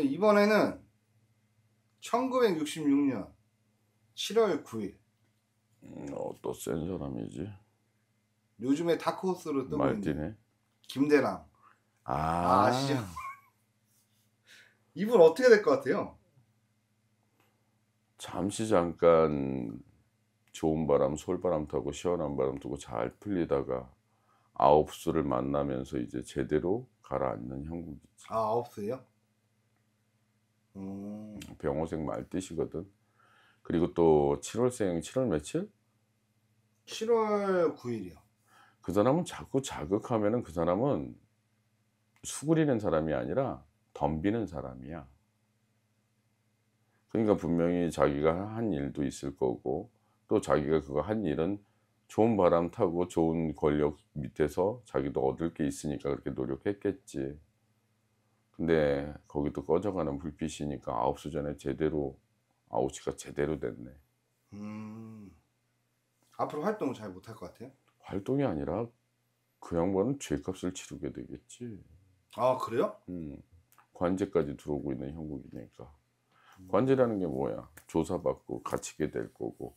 이번에는 1966년 7월 9일. 어또센 사람이지? 요즘에 다크호스로 뜨고 있는 김대랑. 아, 아시죠? 이분 어떻게 될 것 같아요? 잠시 잠깐 좋은 바람, 솔바람 타고 시원한 바람 타고 잘 풀리다가 아홉수를 만나면서 이제 제대로 가라앉는 형국이지. 아, 아홉수요? 음. 병호생 말뜻이거든. 그리고 또 7월생 7월 며칠? 7월 9일이요. 그 사람은 자꾸 자극하면은 그 사람은 수그리는 사람이 아니라 덤비는 사람이야. 그러니까 분명히 자기가 한 일도 있을 거고 또 자기가 그거 한 일은 좋은 바람 타고 좋은 권력 밑에서 자기도 얻을 게 있으니까 그렇게 노력했겠지. 근데 거기도 꺼져가는 불빛이니까 9시 전에 제대로 9시가 제대로 됐네. 음. 앞으로 활동을 잘 못 할 것 같아요? 활동이 아니라 그 양반은 죄값을 치르게 되겠지. 아 그래요? 음. 관제까지 들어오고 있는 형국이니까. 음. 관제라는 게 뭐야? 조사받고 갇히게 될 거고.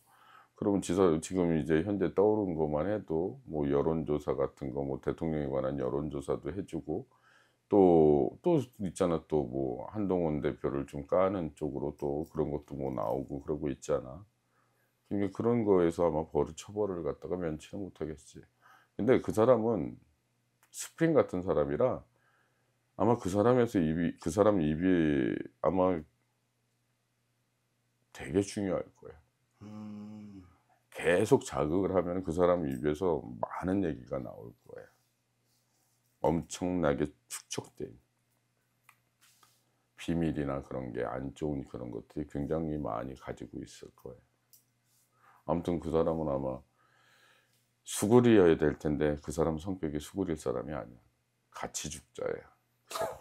그러면 지사 지금 이제 현재 떠오른 것만 해도 뭐 여론조사 같은 거뭐 대통령에 관한 여론조사도 해주고 또, 또 있잖아. 또 뭐, 한동훈 대표를 좀 까는 쪽으로 또 그런 것도 뭐 나오고 그러고 있잖아. 그러니까 그런 거에서 아마 벌, 처벌을 갖다가 면치는 못하겠지. 근데 그 사람은 스프링 같은 사람이라 아마 그 사람에서 입이, 그 사람 입이 아마 되게 중요할 거야. 음. 계속 자극을 하면 그 사람 입에서 많은 얘기가 나올 거야. 엄청나게 축적된 비밀이나 그런 게 안 좋은 그런 것들이 굉장히 많이 가지고 있을 거예요. 아무튼 그 사람은 아마 수구리여야 될 텐데 그 사람 성격이 수구릴 사람이 아니야. 같이 죽자예요.